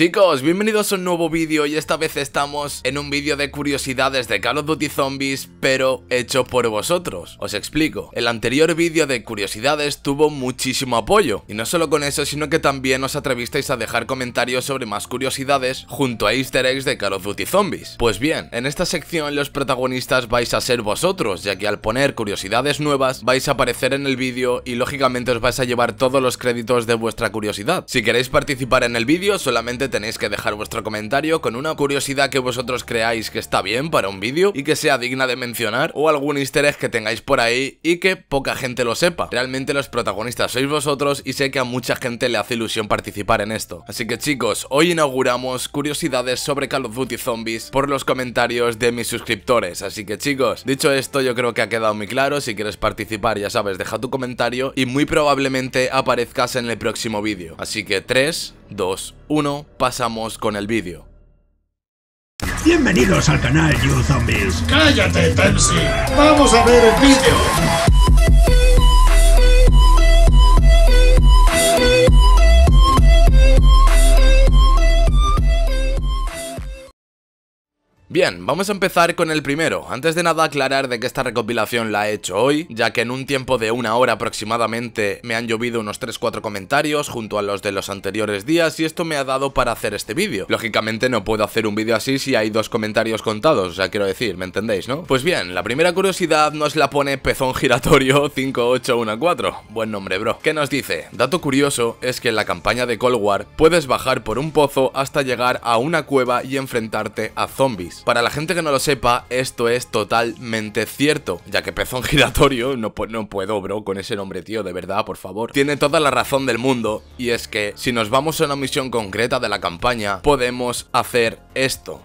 Chicos, bienvenidos a un nuevo vídeo y esta vez estamos en un vídeo de curiosidades de Call of Duty Zombies, pero hecho por vosotros. Os explico, el anterior vídeo de curiosidades tuvo muchísimo apoyo, y no solo con eso, sino que también os atrevisteis a dejar comentarios sobre más curiosidades junto a easter eggs de Call of Duty Zombies. Pues bien, en esta sección los protagonistas vais a ser vosotros, ya que al poner curiosidades nuevas vais a aparecer en el vídeo y lógicamente os vais a llevar todos los créditos de vuestra curiosidad. Si queréis participar en el vídeo, solamente tenéis que dejar vuestro comentario con una curiosidad que vosotros creáis que está bien para un vídeo y que sea digna de mencionar o algún easter que tengáis por ahí y que poca gente lo sepa. Realmente los protagonistas sois vosotros y sé que a mucha gente le hace ilusión participar en esto. Así que chicos, hoy inauguramos curiosidades sobre Call of Duty Zombies por los comentarios de mis suscriptores. Así que chicos, dicho esto yo creo que ha quedado muy claro. Si quieres participar ya sabes, deja tu comentario y muy probablemente aparezcas en el próximo vídeo. Así que 3, 2, 1, pasamos con el vídeo. Bienvenidos al canal You Zombies. ¡Cállate, Pepsi! ¡Vamos a ver el vídeo! Bien, vamos a empezar con el primero. Antes de nada aclarar de que esta recopilación la he hecho hoy, ya que en un tiempo de una hora aproximadamente me han llovido unos 3-4 comentarios junto a los de los anteriores días y esto me ha dado para hacer este vídeo. Lógicamente no puedo hacer un vídeo así si hay dos comentarios contados, ya quiero decir, ¿me entendéis, no? Pues bien, la primera curiosidad nos la pone Pezón Giratorio 5814. Buen nombre, bro. ¿Qué nos dice? Dato curioso es que en la campaña de Cold War puedes bajar por un pozo hasta llegar a una cueva y enfrentarte a zombies para la gente que no lo sepa, esto es totalmente cierto, ya que pezón giratorio, no, no puedo, bro, con ese nombre, tío, de verdad, por favor. Tiene toda la razón del mundo, y es que si nos vamos a una misión concreta de la campaña, podemos hacer esto.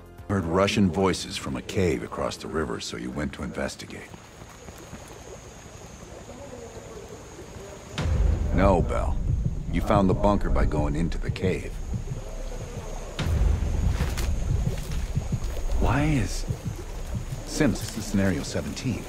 No, Bell. You found bunker by going into cave. Why is Sims, this is scenario 17.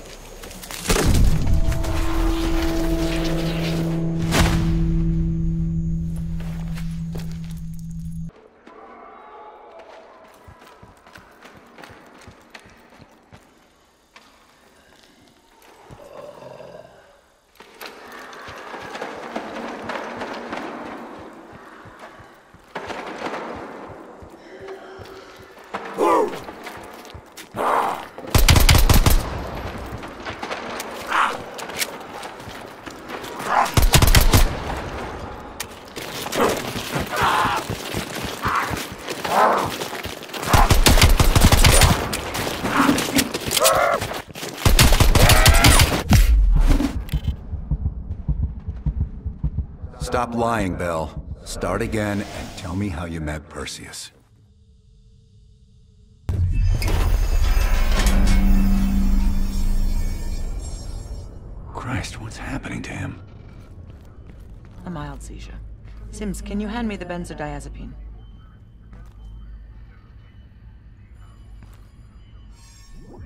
Stop lying, Bell. Start again and tell me how you met Perseus. Christ, what's happening to him? A mild seizure. Sims, can you hand me the benzodiazepine?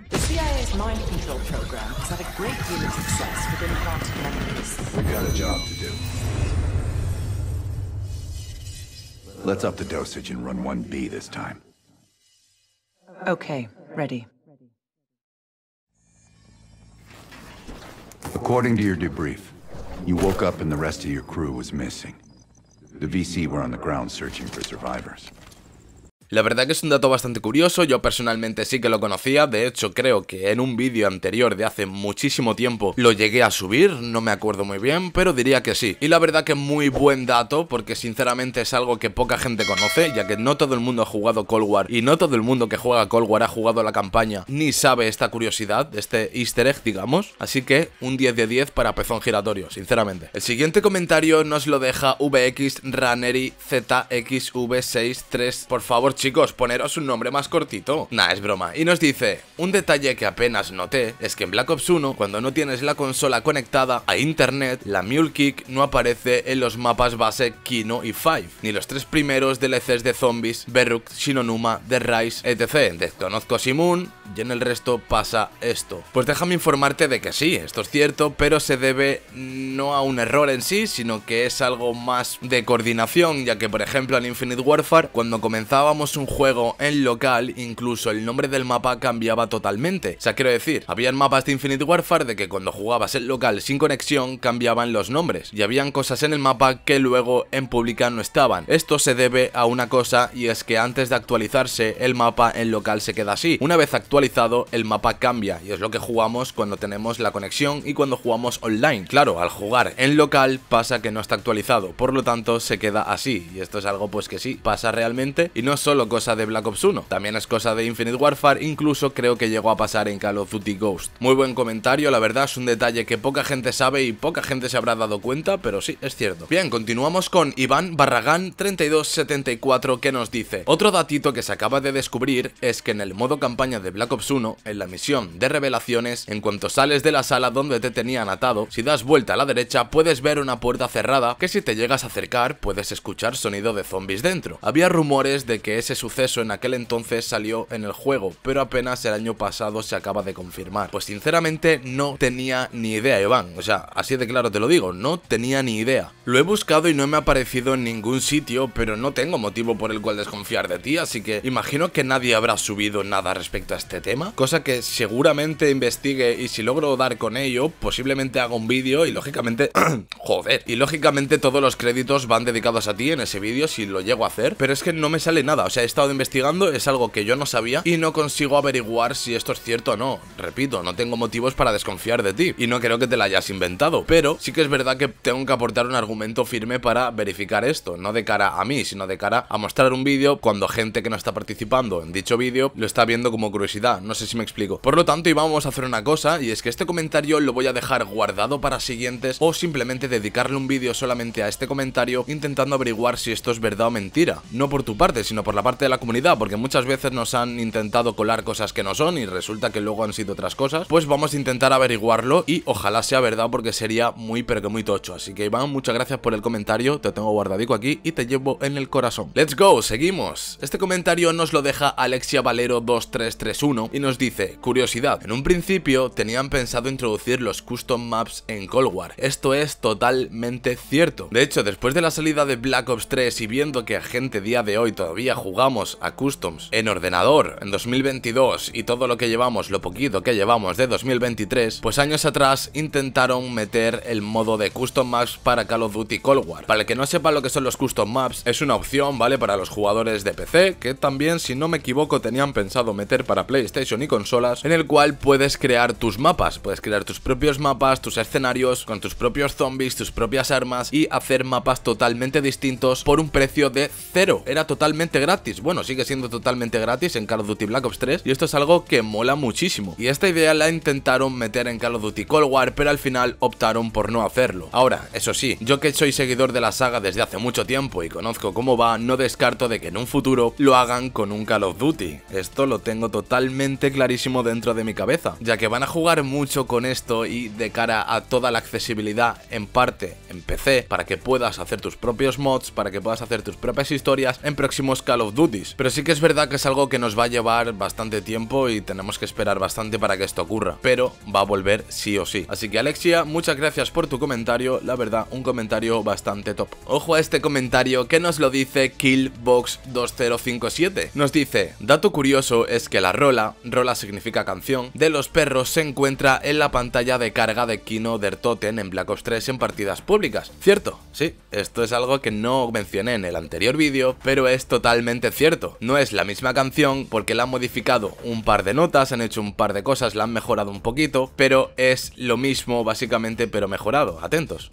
The CIA's mind control program has had a great deal of success with implanted memories. We have got a job to do. Let's up the dosage and run 1B this time. Okay, ready. According to your debrief, you woke up and the rest of your crew was missing. The VC were on the ground searching for survivors. La verdad que es un dato bastante curioso, yo personalmente sí que lo conocía, de hecho creo que en un vídeo anterior de hace muchísimo tiempo lo llegué a subir, no me acuerdo muy bien, pero diría que sí. Y la verdad que muy buen dato, porque sinceramente es algo que poca gente conoce, ya que no todo el mundo ha jugado Cold War y no todo el mundo que juega Cold War ha jugado la campaña ni sabe esta curiosidad, este easter egg, digamos. Así que un 10 de 10 para pezón giratorio, sinceramente. El siguiente comentario nos lo deja VX Raneri ZXV63. Por favor, chicos, poneros un nombre más cortito. Nah, es broma. Y nos dice, un detalle que apenas noté es que en Black Ops 1, cuando no tienes la consola conectada a internet, la Mule Kick no aparece en los mapas base Kino y Five, ni los tres primeros DLCs de Zombies, Beruk, Shinonuma, The Rise, etc. Desconozco a Simun y en el resto pasa esto. Pues déjame informarte de que sí, esto es cierto, pero se debe no a un error en sí, sino que es algo más de coordinación, ya que por ejemplo en Infinite Warfare, cuando comenzábamos un juego en local, incluso el nombre del mapa cambiaba totalmente. O sea, quiero decir, habían mapas de Infinite Warfare de que cuando jugabas en local sin conexión cambiaban los nombres y habían cosas en el mapa que luego en pública no estaban. Esto se debe a una cosa y es que antes de actualizarse el mapa en local se queda así. Una vez actualizado el mapa cambia y es lo que jugamos cuando tenemos la conexión y cuando jugamos online. Claro, al jugar en local pasa que no está actualizado, por lo tanto se queda así y esto es algo pues que sí pasa realmente y no solo cosa de Black Ops 1, también es cosa de Infinite Warfare, incluso creo que llegó a pasar en Call of Duty Ghost. Muy buen comentario, la verdad es un detalle que poca gente sabe y poca gente se habrá dado cuenta, pero sí, es cierto. Bien, continuamos con Iván Barragán 3274 que nos dice, otro datito que se acaba de descubrir es que en el modo campaña de Black Ops 1, en la misión de revelaciones, en cuanto sales de la sala donde te tenían atado, si das vuelta a la derecha puedes ver una puerta cerrada que si te llegas a acercar puedes escuchar sonido de zombies dentro. Había rumores de que ese ese suceso en aquel entonces salió en el juego, pero apenas el año pasado se acaba de confirmar. Pues sinceramente no tenía ni idea, Iván. O sea, así de claro te lo digo, no tenía ni idea. Lo he buscado y no me ha aparecido en ningún sitio, pero no tengo motivo por el cual desconfiar de ti, así que imagino que nadie habrá subido nada respecto a este tema, cosa que seguramente investigue y si logro dar con ello, posiblemente haga un vídeo y lógicamente... joder. Y lógicamente todos los créditos van dedicados a ti en ese vídeo si lo llego a hacer, pero es que no me sale nada o sea, he estado investigando, es algo que yo no sabía y no consigo averiguar si esto es cierto o no. Repito, no tengo motivos para desconfiar de ti y no creo que te la hayas inventado, pero sí que es verdad que tengo que aportar un argumento firme para verificar esto, no de cara a mí, sino de cara a mostrar un vídeo cuando gente que no está participando en dicho vídeo lo está viendo como curiosidad, no sé si me explico. Por lo tanto, íbamos a hacer una cosa, y es que este comentario lo voy a dejar guardado para siguientes o simplemente dedicarle un vídeo solamente a este comentario intentando averiguar si esto es verdad o mentira, no por tu parte, sino por la parte de la comunidad, porque muchas veces nos han intentado colar cosas que no son y resulta que luego han sido otras cosas, pues vamos a intentar averiguarlo y ojalá sea verdad porque sería muy pero que muy tocho. Así que Iván, muchas gracias por el comentario, te tengo guardadico aquí y te llevo en el corazón. Let's go, seguimos. Este comentario nos lo deja Alexia Valero 2331 y nos dice, curiosidad, en un principio tenían pensado introducir los custom maps en Cold War. Esto es totalmente cierto. De hecho, después de la salida de Black Ops 3 y viendo que a gente día de hoy todavía juega jugamos a Customs en ordenador en 2022 y todo lo que llevamos, lo poquito que llevamos de 2023, pues años atrás intentaron meter el modo de Custom Maps para Call of Duty Cold War. Para el que no sepa lo que son los Custom Maps, es una opción, ¿vale? Para los jugadores de PC, que también, si no me equivoco, tenían pensado meter para PlayStation y consolas, en el cual puedes crear tus mapas, puedes crear tus propios mapas, tus escenarios, con tus propios zombies, tus propias armas y hacer mapas totalmente distintos por un precio de cero. Era totalmente gratis bueno, sigue siendo totalmente gratis en Call of Duty Black Ops 3 y esto es algo que mola muchísimo. Y esta idea la intentaron meter en Call of Duty Cold War, pero al final optaron por no hacerlo. Ahora, eso sí, yo que soy seguidor de la saga desde hace mucho tiempo y conozco cómo va, no descarto de que en un futuro lo hagan con un Call of Duty. Esto lo tengo totalmente clarísimo dentro de mi cabeza, ya que van a jugar mucho con esto y de cara a toda la accesibilidad en parte en PC, para que puedas hacer tus propios mods, para que puedas hacer tus propias historias en próximos Call of pero sí que es verdad que es algo que nos va a llevar bastante tiempo y tenemos que esperar bastante para que esto ocurra. Pero va a volver sí o sí. Así que Alexia, muchas gracias por tu comentario. La verdad, un comentario bastante top. Ojo a este comentario que nos lo dice Killbox2057. Nos dice, dato curioso es que la rola, rola significa canción, de los perros se encuentra en la pantalla de carga de Kino der Toten en Black Ops 3 en partidas públicas. Cierto, sí, esto es algo que no mencioné en el anterior vídeo, pero es totalmente cierto, no es la misma canción porque la han modificado un par de notas, han hecho un par de cosas, la han mejorado un poquito, pero es lo mismo básicamente pero mejorado, atentos.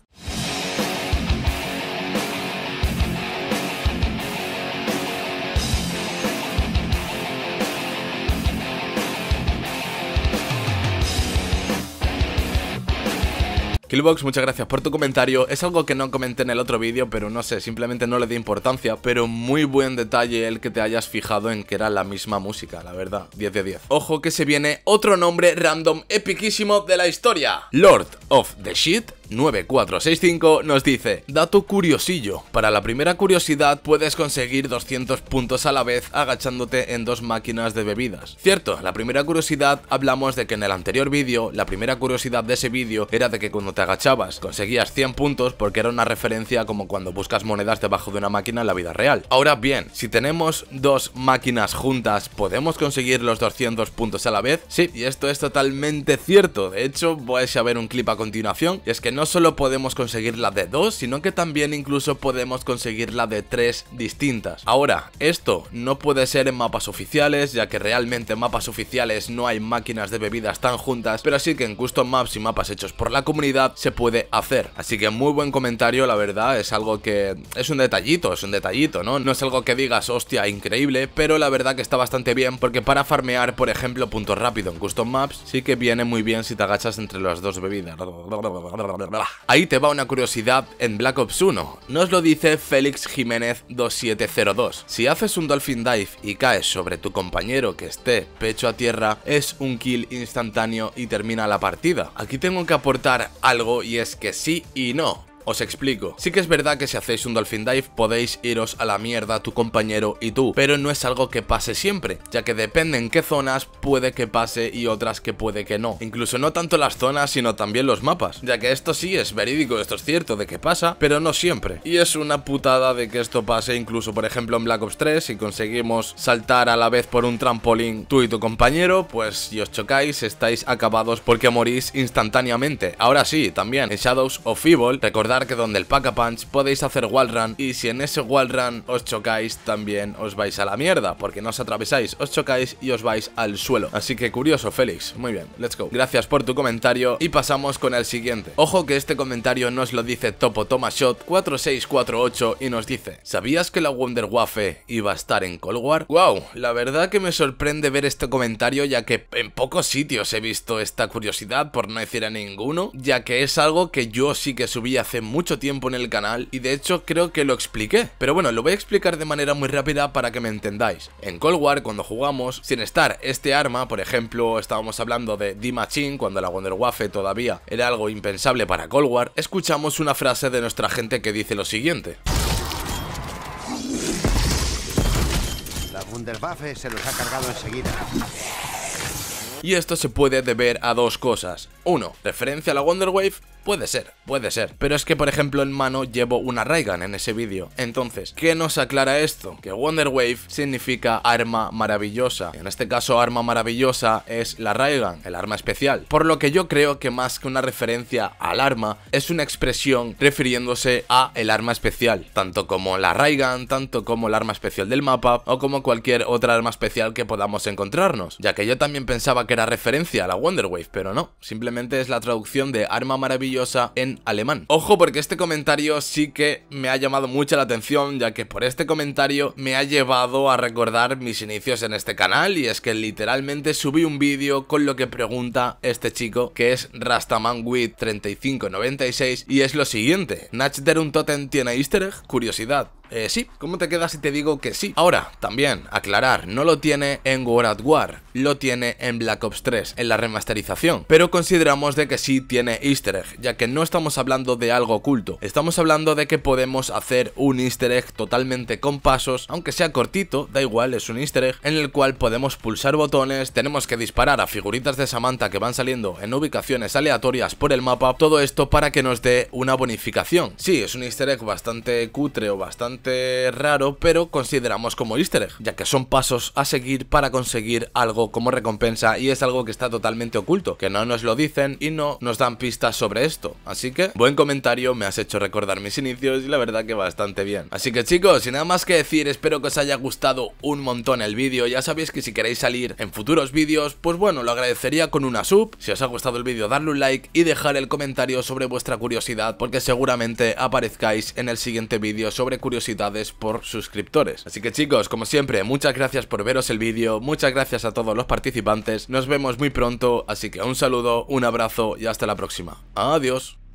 Killbox, muchas gracias por tu comentario. Es algo que no comenté en el otro vídeo, pero no sé, simplemente no le di importancia. Pero muy buen detalle el que te hayas fijado en que era la misma música, la verdad. 10 de 10. Ojo que se viene otro nombre random epiquísimo de la historia. Lord of the Shit 9465 nos dice, dato curiosillo, para la primera curiosidad puedes conseguir 200 puntos a la vez agachándote en dos máquinas de bebidas. Cierto, la primera curiosidad hablamos de que en el anterior vídeo, la primera curiosidad de ese vídeo era de que cuando te agachabas conseguías 100 puntos porque era una referencia como cuando buscas monedas debajo de una máquina en la vida real. Ahora bien, si tenemos dos máquinas juntas, ¿podemos conseguir los 200 puntos a la vez? Sí, y esto es totalmente cierto, de hecho vais a ver un clip a continuación, y es que no solo podemos conseguir la de dos sino que también incluso podemos conseguir la de tres distintas. Ahora, esto no puede ser en mapas oficiales, ya que realmente en mapas oficiales no hay máquinas de bebidas tan juntas, pero sí que en custom maps y mapas hechos por la comunidad se puede hacer. Así que muy buen comentario, la verdad, es algo que es un detallito, es un detallito, ¿no? No es algo que digas, hostia, increíble, pero la verdad que está bastante bien porque para farmear, por ejemplo, puntos rápido en custom maps, sí que viene muy bien si te agachas entre las dos bebidas. Ahí te va una curiosidad en Black Ops 1. Nos lo dice Félix Jiménez 2702. Si haces un Dolphin Dive y caes sobre tu compañero que esté pecho a tierra, es un kill instantáneo y termina la partida. Aquí tengo que aportar algo y es que sí y no. Os explico. Sí que es verdad que si hacéis un dolphin dive podéis iros a la mierda tu compañero y tú, pero no es algo que pase siempre, ya que depende en qué zonas puede que pase y otras que puede que no. Incluso no tanto las zonas, sino también los mapas, ya que esto sí es verídico, esto es cierto de que pasa, pero no siempre. Y es una putada de que esto pase incluso, por ejemplo, en Black Ops 3, si conseguimos saltar a la vez por un trampolín tú y tu compañero, pues si os chocáis estáis acabados porque morís instantáneamente. Ahora sí, también en Shadows of Evil, recordad que donde el Pack a Punch podéis hacer wallrun y si en ese wallrun os chocáis también os vais a la mierda, porque no os atravesáis, os chocáis y os vais al suelo. Así que curioso, Félix. Muy bien, let's go. Gracias por tu comentario y pasamos con el siguiente. Ojo que este comentario nos lo dice Topo Shot 4648 y nos dice ¿Sabías que la Wonder Waffe iba a estar en Cold War? Wow, la verdad que me sorprende ver este comentario ya que en pocos sitios he visto esta curiosidad, por no decir a ninguno, ya que es algo que yo sí que subí hace mucho tiempo en el canal y de hecho creo que lo expliqué. Pero bueno, lo voy a explicar de manera muy rápida para que me entendáis. En Cold War, cuando jugamos, sin estar este arma, por ejemplo, estábamos hablando de D-Machine, cuando la Wonder Waffe todavía era algo impensable para Cold War, escuchamos una frase de nuestra gente que dice lo siguiente. La Waffe se los ha cargado enseguida. Y esto se puede deber a dos cosas. Uno, referencia a la Wonder Wave Puede ser, puede ser. Pero es que, por ejemplo, en mano llevo una Raigan en ese vídeo. Entonces, ¿qué nos aclara esto? Que Wonder Wave significa arma maravillosa. En este caso, arma maravillosa es la Raigan, el arma especial. Por lo que yo creo que más que una referencia al arma, es una expresión refiriéndose a el arma especial. Tanto como la Raigan, tanto como el arma especial del mapa, o como cualquier otra arma especial que podamos encontrarnos. Ya que yo también pensaba que era referencia a la Wonder Wave, pero no. Simplemente es la traducción de arma maravillosa en alemán. Ojo porque este comentario sí que me ha llamado mucho la atención, ya que por este comentario me ha llevado a recordar mis inicios en este canal, y es que literalmente subí un vídeo con lo que pregunta este chico, que es Rastamanwit3596, y es lo siguiente, un Totem tiene easter egg? Curiosidad, eh, sí, ¿cómo te quedas si te digo que sí? Ahora, también, aclarar, no lo tiene en War at War, lo tiene en Black Ops 3, en la remasterización, pero consideramos de que sí tiene easter egg, ya que no estamos hablando de algo oculto, estamos hablando de que podemos hacer un easter egg totalmente con pasos, aunque sea cortito, da igual, es un easter egg, en el cual podemos pulsar botones, tenemos que disparar a figuritas de Samantha que van saliendo en ubicaciones aleatorias por el mapa, todo esto para que nos dé una bonificación. Sí, es un easter egg bastante cutre o bastante raro, pero consideramos como easter egg, ya que son pasos a seguir para conseguir algo como recompensa y es algo que está totalmente oculto, que no nos lo dicen y no nos dan pistas sobre esto. Así que, buen comentario, me has hecho recordar mis inicios y la verdad que bastante bien. Así que chicos, sin nada más que decir, espero que os haya gustado un montón el vídeo, ya sabéis que si queréis salir en futuros vídeos, pues bueno, lo agradecería con una sub, si os ha gustado el vídeo darle un like y dejar el comentario sobre vuestra curiosidad, porque seguramente aparezcáis en el siguiente vídeo sobre curiosidad por suscriptores. Así que chicos, como siempre, muchas gracias por veros el vídeo, muchas gracias a todos los participantes, nos vemos muy pronto, así que un saludo, un abrazo y hasta la próxima. Adiós.